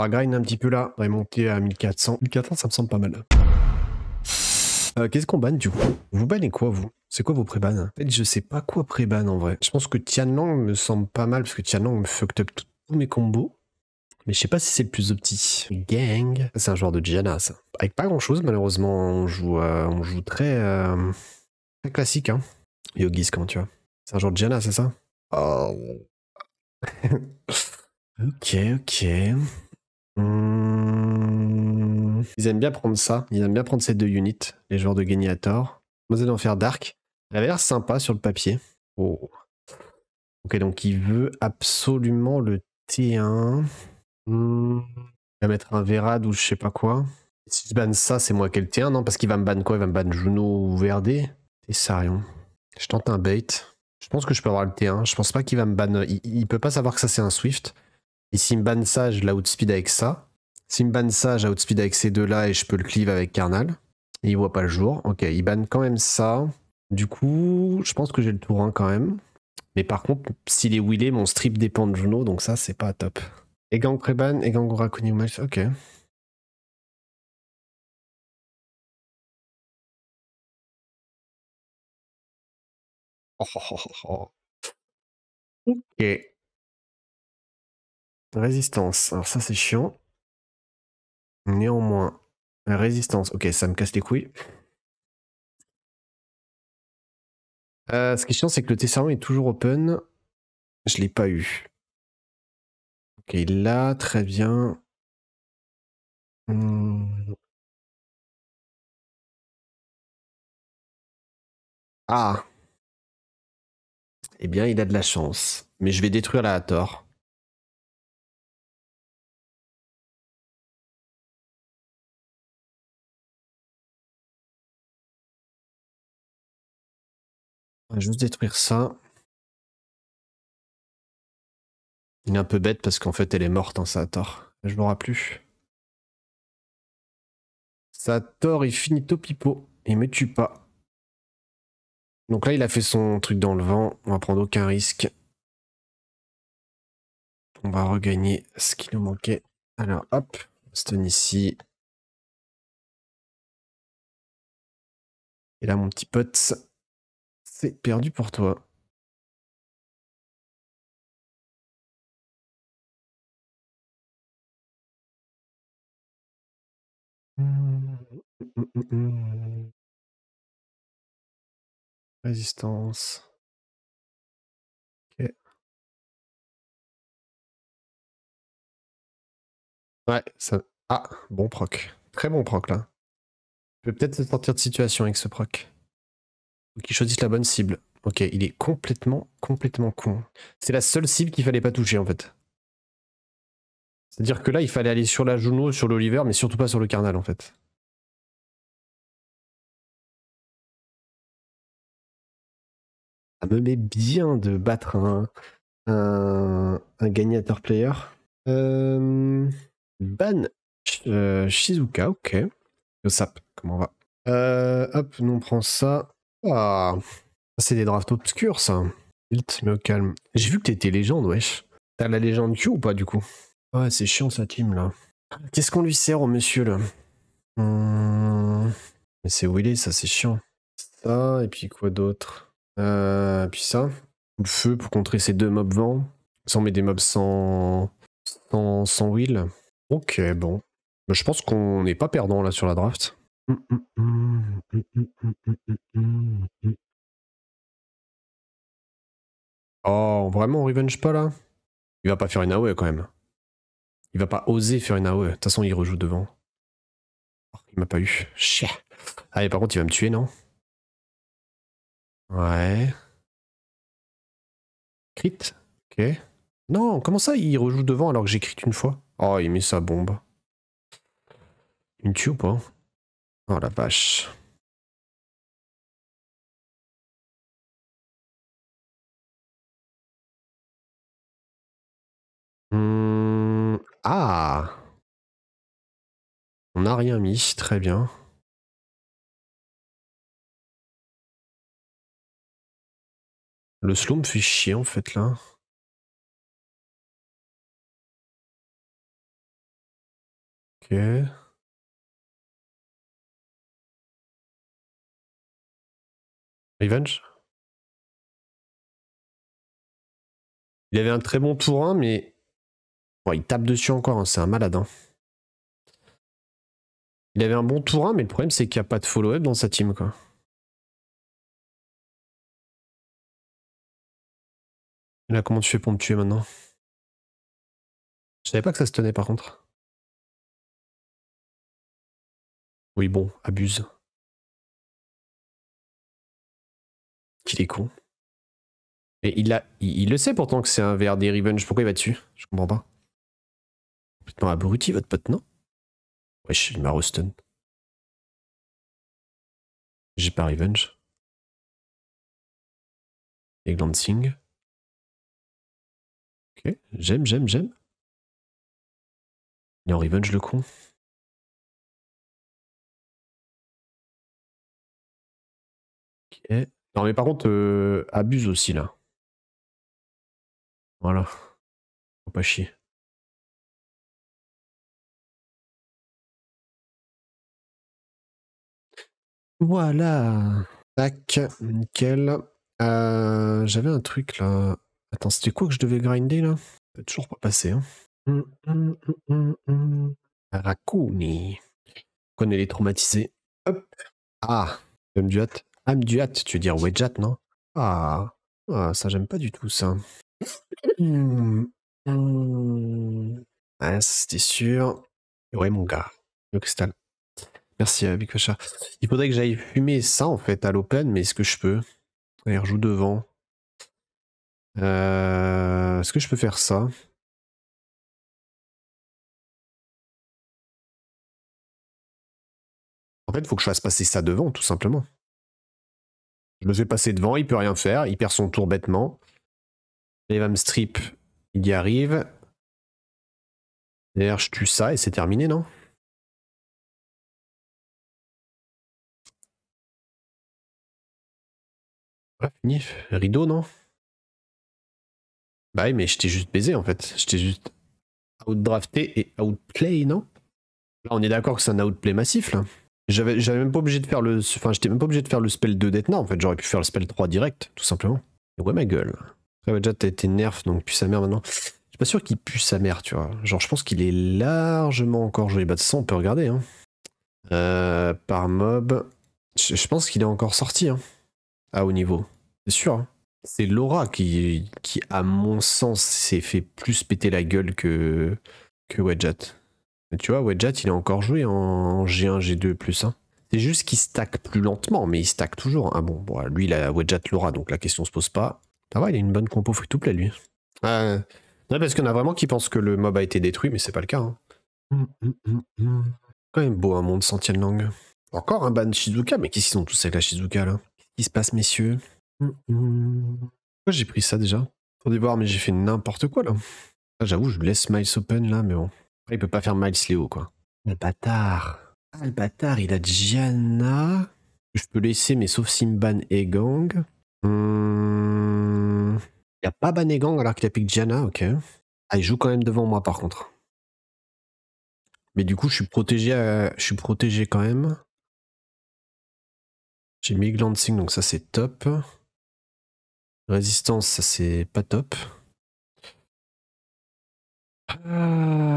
On grind un petit peu là, on monter à 1400. 1400 ça me semble pas mal. Euh, qu'est-ce qu'on banne du coup Vous bannez quoi vous C'est quoi vos pré En fait je sais pas quoi pré pré-ban en vrai. Je pense que Tianlang me semble pas mal parce que Tianlang me fucked up tous mes combos. Mais je sais pas si c'est le plus opti. Gang. C'est un joueur de Diana ça. Avec pas grand chose malheureusement. On joue, euh, on joue très, euh, classique hein. Yogis comment tu vois C'est un joueur de Diana c'est ça oh. ok ok. Ils aiment bien prendre ça. Ils aiment bien prendre ces deux units, les joueurs de Gagnator. en faire Dark. Elle a l'air sympa sur le papier. Oh. Ok, donc il veut absolument le T1. Hmm. Il va mettre un Vérad ou je sais pas quoi. si je banne ça, c'est moi qui ai le T1, non Parce qu'il va me ban quoi Il va me ban Juno ou Verdé Tessarion. Je tente un bait. Je pense que je peux avoir le T1. Je pense pas qu'il va me ban. Il, il peut pas savoir que ça c'est un Swift. Et banne ça, la outspeed avec ça. Simban Sage, la outspeed avec ces deux-là, et je peux le cleave avec Carnal. Et il voit pas le jour. Ok, il banne quand même ça. Du coup, je pense que j'ai le tour 1 quand même. Mais par contre, s'il est wheelé, mon strip dépend de Juno, donc ça, c'est pas top. Et Gang Preban, et Gang match, ok. Oh, oh, oh, ok. Résistance. Alors ça, c'est chiant. Néanmoins, résistance. Ok, ça me casse les couilles. Euh, ce qui est chiant, c'est que le Tesseron est toujours open. Je l'ai pas eu. Ok, là, très bien. Hmm. Ah. Eh bien, il a de la chance. Mais je vais détruire la Hathor. On va juste détruire ça. Il est un peu bête parce qu'en fait elle est morte, ça hein, a tort. Je ne l'aurai plus. Ça a tort, il finit au pipo. Il me tue pas. Donc là, il a fait son truc dans le vent. On va prendre aucun risque. On va regagner ce qui nous manquait. Alors, hop, stun ici. Et là, mon petit pote, c'est perdu pour toi. Résistance. Ouais, ça. Ah, bon proc. Très bon proc là. Je vais peut-être sortir de situation avec ce proc. Qu'ils qu'il la bonne cible. Ok, il est complètement, complètement con. C'est la seule cible qu'il fallait pas toucher en fait. C'est-à-dire que là, il fallait aller sur la Juno, sur l'Oliver, mais surtout pas sur le Carnal en fait. Ça me met bien de battre un, un, gagnateur player. Euh, ban euh, Shizuka, ok. Yosap, comment on va euh, Hop, nous on prend ça. Ah, c'est des drafts obscurs, ça. Tilt, mais calme. J'ai vu que t'étais légende, wesh. T'as la légende Q ou pas, du coup Ouais, c'est chiant, sa team, là. Qu'est-ce qu'on lui sert au monsieur, là hmm. Mais c'est Willy, ça, c'est chiant. Ça, et puis quoi d'autre euh, Puis ça. Le feu pour contrer ces deux mobs vents. Ça, on met des mobs sans... sans... sans wheel. Ok, bon. Bah, je pense qu'on n'est pas perdant, là, sur la draft. Oh, vraiment, on revenge pas là Il va pas faire une AOE quand même. Il va pas oser faire une AOE. De toute façon, il rejoue devant. Oh, il m'a pas eu. Chien. Ah, par contre, il va me tuer, non Ouais. Crit Ok. Non, comment ça, il rejoue devant alors que j'ai crit une fois Oh, il met sa bombe. Il me tue ou pas Oh la vache. Hmm, ah On n'a rien mis, très bien. Le slum me fait chier en fait là. Ok. Revenge. Il avait un très bon tour 1, mais bon, il tape dessus encore, hein, c'est un malade. Hein. Il avait un bon tour 1, mais le problème c'est qu'il n'y a pas de follow-up dans sa team. quoi. là, comment tu fais pour me tuer maintenant Je savais pas que ça se tenait par contre. Oui, bon, abuse. il est con. Et il, a, il, le sait pourtant que c'est un verre des Revenge. Pourquoi il va dessus Je comprends pas. Complètement abruti, votre pote, non Wesh, il m'a rostun. J'ai pas Revenge. Et Glancing. Ok, j'aime, j'aime, j'aime. Il est en Revenge, le con. Ok. Non, mais par contre, euh, abuse aussi là. Voilà. Faut pas chier. Voilà. Tac, nickel. Euh, j'avais un truc là. Attends, c'était quoi que je devais grinder là Ça toujours pas passé. Hein. Hum, hum, hum, les traumatisés. Hop. Ah, comme du hâte. Amduat, tu veux dire Wedjat, non ah, ah, ça j'aime pas du tout ça. Hmm, hmm. Ah, c'était sûr. Ouais, mon gars. Merci, euh, Fasha. Il faudrait que j'aille fumer ça, en fait, à l'open, mais est-ce que je peux Allez, rejoue devant. Euh, est-ce que je peux faire ça En fait, il faut que je fasse passer ça devant, tout simplement. Je me fais passer devant, il peut rien faire, il perd son tour bêtement. Les strip, il y arrive. D'ailleurs, je tue ça et c'est terminé, non fini. Rideau, non Bah mais je t'ai juste baisé en fait. Je t'ai juste outdrafté et outplay, non Là, on est d'accord que c'est un outplay massif, là. J'avais, même pas obligé de faire le. Enfin, j'étais même pas obligé de faire le spell 2 d'Etna en fait. J'aurais pu faire le spell 3 direct, tout simplement. ouais, ma gueule. Après, t'as été nerf, donc pue sa mère maintenant. Je suis pas sûr qu'il pue sa mère, tu vois. Genre, je pense qu'il est largement encore joué. Bah, de toute on peut regarder. Hein. Euh, par mob. Je, pense qu'il est encore sorti. À hein. haut ah, niveau. C'est sûr. Hein. C'est Laura qui, qui, à mon sens, s'est fait plus péter la gueule que, que Wedjat. Mais tu vois, Wedjat, il a encore joué en G1, G2 plus 1. C'est juste qu'il stack plus lentement, mais il stack toujours. Ah bon, bon lui, a Wedjat l'aura, donc la question se pose pas. Ah ouais, il a une bonne compo free-to-play, lui. non, parce qu'il y en a vraiment qui pensent que le mob a été détruit, mais c'est pas le cas. Hein. Hum, hum, hum, Quand même beau un monde centième langue. Encore un ban Shizuka, mais qu'est-ce qu'ils ont tous avec la Shizuka là Qu'est-ce qui se passe, messieurs Pourquoi j'ai pris ça déjà Attendez voir, mais j'ai fait n'importe quoi là. Ah, j'avoue, je laisse Miles open là, mais bon. Il peut pas faire Miles Léo, quoi. Le bâtard. Ah, le bâtard, il a Diana. Je peux laisser, mais sauf Simban et Gang. Hmm. Il n'y a pas Ban et Gang alors qu'il a pique Diana, ok. Ah, il joue quand même devant moi, par contre. Mais du coup, je suis protégé, je suis protégé quand même. J'ai mis Glancing, donc ça c'est top. Résistance, ça c'est pas top. Ah.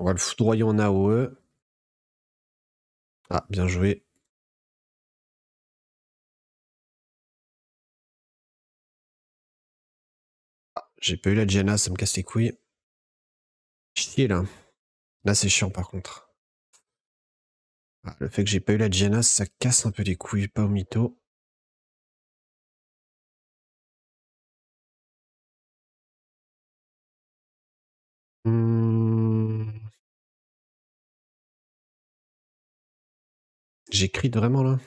On va le foudroyer en AOE. Ah, bien joué. Ah, j'ai pas eu la Diana, ça me casse les couilles. Chier là. Là c'est chiant par contre. Ah, le fait que j'ai pas eu la Diana, ça casse un peu les couilles, pas au mytho. J'écris vraiment là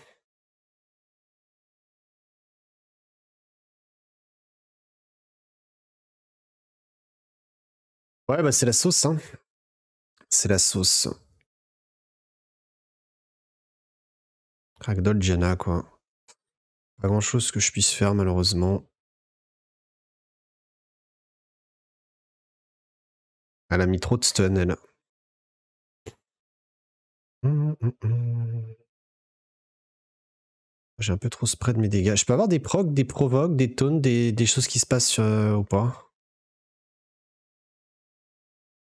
Ouais, bah c'est la sauce, hein. C'est la sauce. Crackdoll Jana quoi. Pas grand chose que je puisse faire, malheureusement. Elle a mis trop de stun, elle. Mmh, mmh, mmh. J'ai un peu trop spread mes dégâts. Je peux avoir des procs, des provoques, des tones, des, choses qui se passent euh, ou pas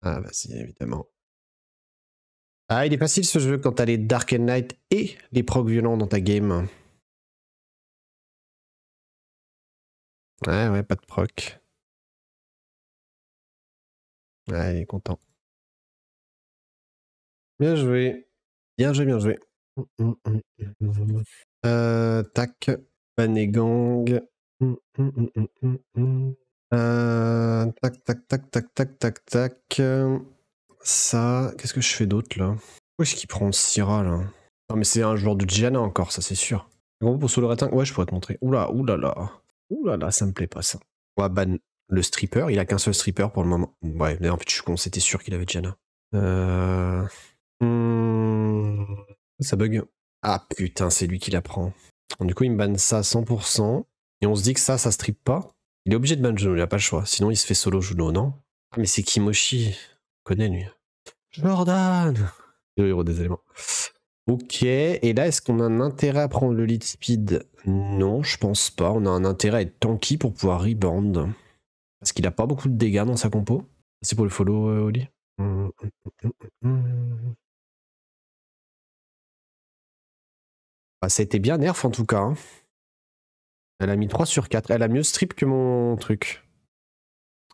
Ah vas-y, bah, évidemment. Ah, il est facile ce jeu quand t'as les Dark and Night et les procs violents dans ta game. Ouais, ouais, pas de proc. Ouais, ah, il est content. Bien joué. Bien joué, bien joué. Hum, hum, hum, euh, tac, Banegang. Hum, hum, hum, euh, tac, tac, tac, tac, tac, tac, tac. Ça, qu'est-ce que je fais d'autre là Où est-ce qu'il prend Syrah là Non, mais c'est un joueur de Jana encore, ça c'est sûr. Bon pour le ratin, Ouais, je pourrais te montrer. Oula, oula là. Oula ça me plaît pas ça. ban le stripper, il a qu'un seul stripper pour le moment. Ouais, mais en fait, je suis con, c'était sûr qu'il avait Jana. Euh... Hmm, ça bug. Ah putain, c'est lui qui la prend. Du coup, il me banne ça à 100%. Et on se dit que ça, ça strip pas. Il est obligé de ban Juno, il a pas le choix. Sinon, il se fait solo Juno, non Ah, mais c'est Kimoshi. connais connaît lui. Jordan le héros des éléments. Ok, et là, est-ce qu'on a un intérêt à prendre le lead speed Non, je pense pas. On a un intérêt à être tanky pour pouvoir rebound. Parce qu'il a pas beaucoup de dégâts dans sa compo. C'est pour le follow, euh, Oli. Hum, hum, hum, Bah, ça a été bien nerf en tout cas. Hein. Elle a mis 3 sur 4. Elle a mieux strip que mon truc.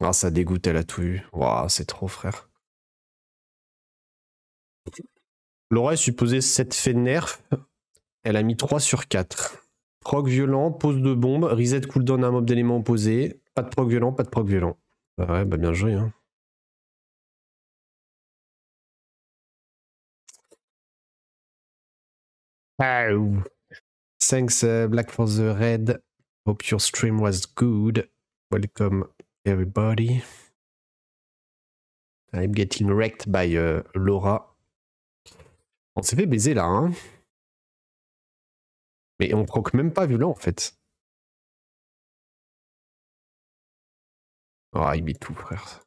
Ah, ça dégoûte, elle a tout eu. Waouh, c'est trop, frère. Laura est supposée 7 fait nerf. Elle a mis 3 sur 4. Proc violent, pose de bombe, reset cooldown à un mob d'éléments opposés. Pas de proc violent, pas de proc violent. Bah ouais, bah bien joué. Hein. Thanks, Black for the Red. Hope your stream was good. Welcome, everybody. I'm getting wrecked by euh, Laura. On s'est fait baiser là, hein. Mais on croque même pas violent en fait. oh, il met tout, frère.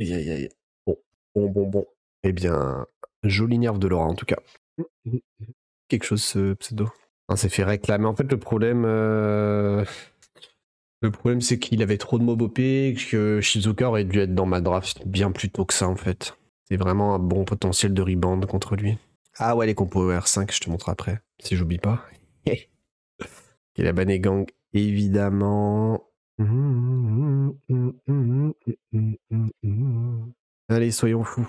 Aïe, aïe, aïe. Bon, bon, bon, bon. Eh bien, Joli nerf de Laura en tout cas. Quelque chose ce pseudo. C'est s'est fait réclamer. En fait, le problème, euh, le problème, c'est qu'il avait trop de mots que Shizuka aurait dû être dans ma draft bien plus tôt que ça en fait. C'est vraiment un bon potentiel de rebound contre lui. Ah ouais, les compos e R5, je te montre après, si j'oublie pas. Et la gang évidemment. Allez, soyons fous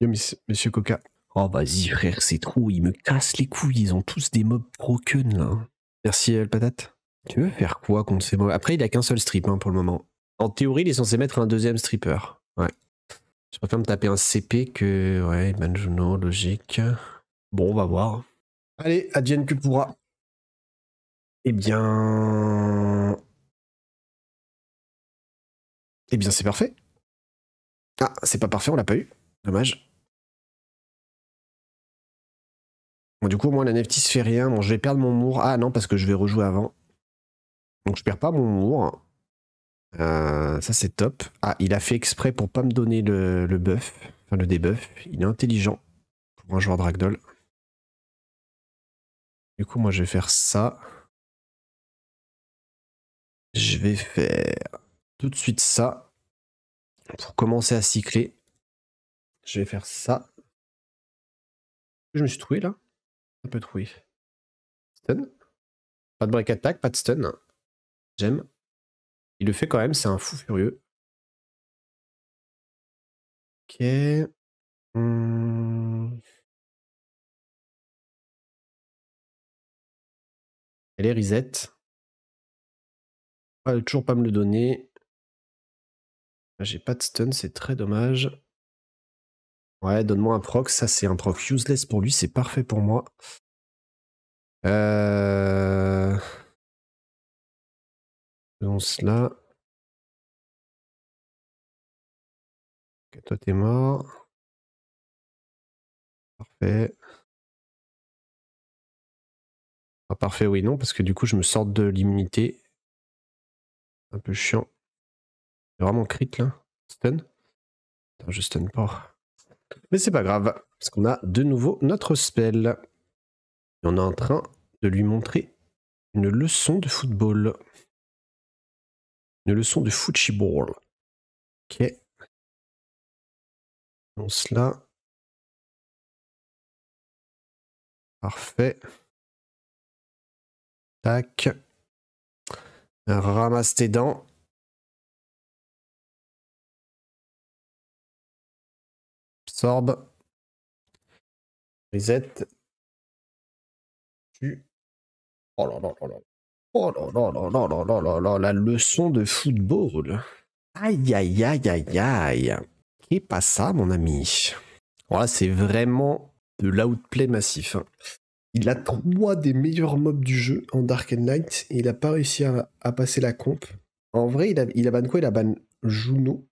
monsieur Coca. Oh, vas-y, frère, c'est trop, ils me cassent les couilles, ils ont tous des mobs broken, là. Merci, El Patate. Tu veux faire quoi contre ces mobs Après, il a qu'un seul strip, hein, pour le moment. En théorie, il est censé mettre un deuxième stripper. Ouais. Je préfère me taper un CP que. Ouais, non, logique. Bon, on va voir. Allez, Adjen que pourra. Eh bien. Eh bien, c'est parfait. Ah, c'est pas parfait, on l'a pas eu. Dommage. Bon, du coup, moi, la NFT fait rien. Bon, je vais perdre mon mour. Ah non, parce que je vais rejouer avant. Donc, je perds pas mon mour. Euh, ça, c'est top. Ah, il a fait exprès pour pas me donner le, le buff. Enfin, le debuff. Il est intelligent pour un joueur Dragdoll. Du coup, moi, je vais faire ça. Je vais faire tout de suite ça pour commencer à cycler. Je vais faire ça. Je me suis troué là. Un peu troué. Stun. Pas de break attack, pas de stun. J'aime. Il le fait quand même, c'est un fou furieux. Ok. Hmm. Elle est reset. toujours pas me le donner. J'ai pas de stun, c'est très dommage. Ouais, donne-moi un proc. Ça, c'est un proc useless pour lui. C'est parfait pour moi. Euh... Donc cela. toi, mort. Parfait. Ah, parfait, oui, non, parce que du coup, je me sors de l'immunité. Un peu chiant. C'est vraiment crit là. Stun Attends, je stun pas. Mais c'est pas grave, parce qu'on a de nouveau notre spell. Et on est en train de lui montrer une leçon de football. Une leçon de ball Ok. On cela. Parfait. Tac. Ramasse tes dents. Sorb. Reset. Tu. Oh là là là là. Oh là là là là là là là là. La leçon de football. Aïe aïe aïe aïe aïe. Qui pas ça, mon ami voilà oh c'est vraiment de l'outplay massif. Hein. Il a trois des meilleurs mobs du jeu en Dark and Light et il a pas réussi à, passer la comp. En vrai, il a, il a ban quoi Il a ban Juno,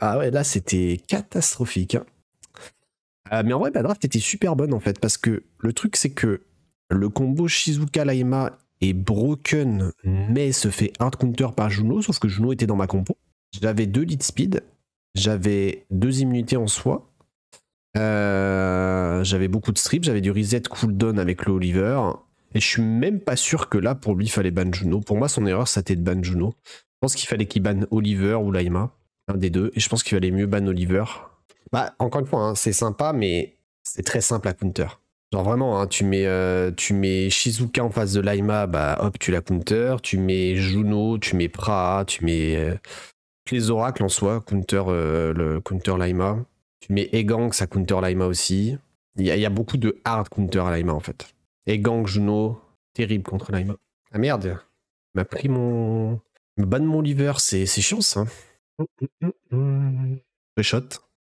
ah ouais, là, c'était catastrophique. Hein. Ah, mais en vrai, la draft était super bonne en fait, parce que le truc, c'est que le combo Shizuka Laima est broken, mais se fait hard counter par Juno, sauf que Juno était dans ma compo. J'avais deux lead speed, j'avais deux immunités en soi, euh, j'avais beaucoup de strip j'avais du reset cooldown avec le Oliver, et je suis même pas sûr que là, pour lui, il fallait ban Juno. Pour moi, son erreur, c'était de ban Juno pense qu'il fallait qu'il banne Oliver ou Laima, un des deux, et je pense qu'il valait mieux ban Oliver. Bah, encore une fois, hein, c'est sympa, mais c'est très simple à counter. Genre vraiment, hein, tu, mets, euh, tu mets Shizuka en face de Laima, bah hop, tu la counter. Tu mets Juno, tu mets Pra, tu mets euh, les oracles en soi, counter, euh, le counter Laima. Tu mets Egang, ça counter Laima aussi. Il y, a, beaucoup de hard counter à Laima en fait. Egang, Juno, terrible contre Laima. Ah merde, m'a pris mon. Ban mon liver, c'est chiant ça. Shot.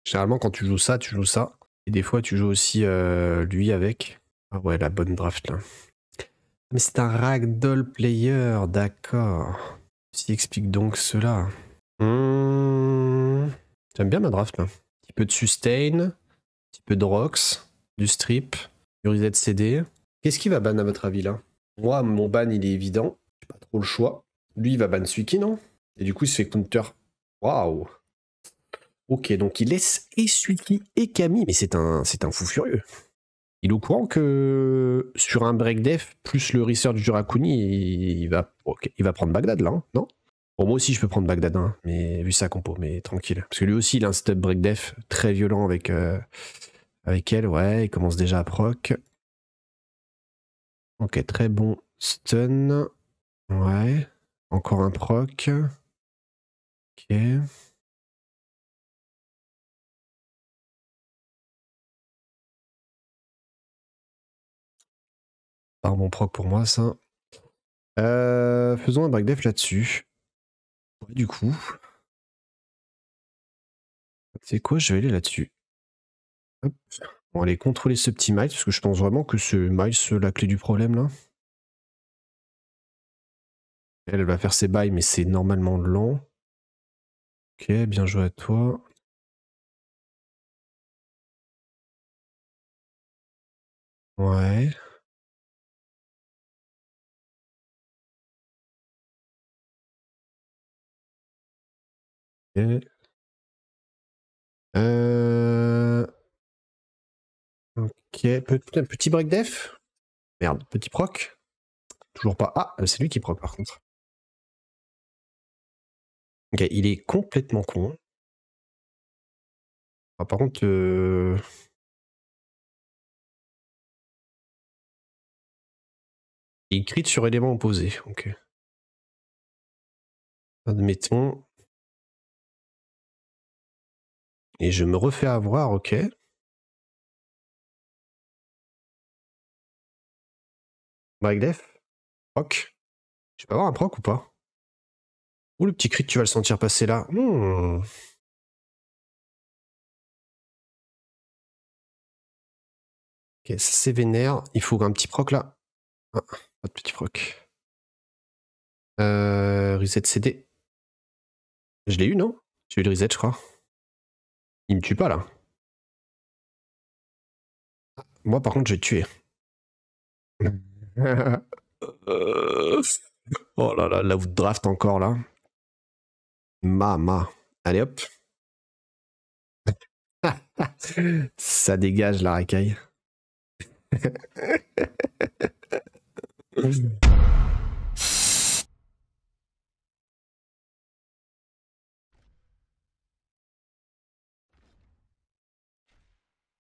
Généralement, quand tu joues ça, tu joues ça. Et des fois, tu joues aussi euh, lui avec. Ah ouais, la bonne draft là. Mais c'est un ragdoll player, d'accord. Si explique donc cela. Hmm. J'aime bien ma draft là. Un petit peu de sustain, un petit peu de rocks, du strip, du reset CD. Qu'est-ce qui va ban à votre avis là Moi, mon ban il est évident. J'ai pas trop le choix. Lui, il va ban Suiki, non Et du coup, il se fait counter. Waouh Ok, donc il laisse et Suiki et Camille, mais c'est un, c'est un fou furieux. Il est au courant que sur un break def, plus le research du Rakuni, il va, il va prendre Bagdad là, hein, non Bon, moi aussi, je peux prendre Bagdad, hein, mais vu sa compo, mais tranquille. Parce que lui aussi, il a un step break def très violent avec, euh, avec elle. Ouais, il commence déjà à proc. Ok, très bon stun. Ouais. Encore un proc. Ok. Par bon proc pour moi, ça. Euh, faisons un breakdown là-dessus. du coup. C'est quoi Je vais aller là-dessus. On va aller contrôler ce petit Miles, parce que je pense vraiment que ce Miles, la clé du problème là. Elle, va faire ses bails, mais c'est normalement long. Ok, bien joué à toi. Ouais. Ok. Euh... Ok, petit break def. Merde, petit proc. Toujours pas. Ah, c'est lui qui proc par contre. Ok, il est complètement con. Ah, par contre, euh, il crit sur éléments opposés. Euh. Admettons. Et je me refais avoir, ok. Def Proc Je peux avoir un proc ou pas le petit crit tu vas le sentir passer là. Hmm. Ok, ça c'est vénère. Il faut un petit proc là. un ah, petit proc. Euh, reset CD. Je l'ai eu, non J'ai eu le reset, je crois. Il me tue pas là. Moi, par contre, je j'ai tuer oh là là, la draft encore là. Mama, Allez hop. Ça dégage la racaille.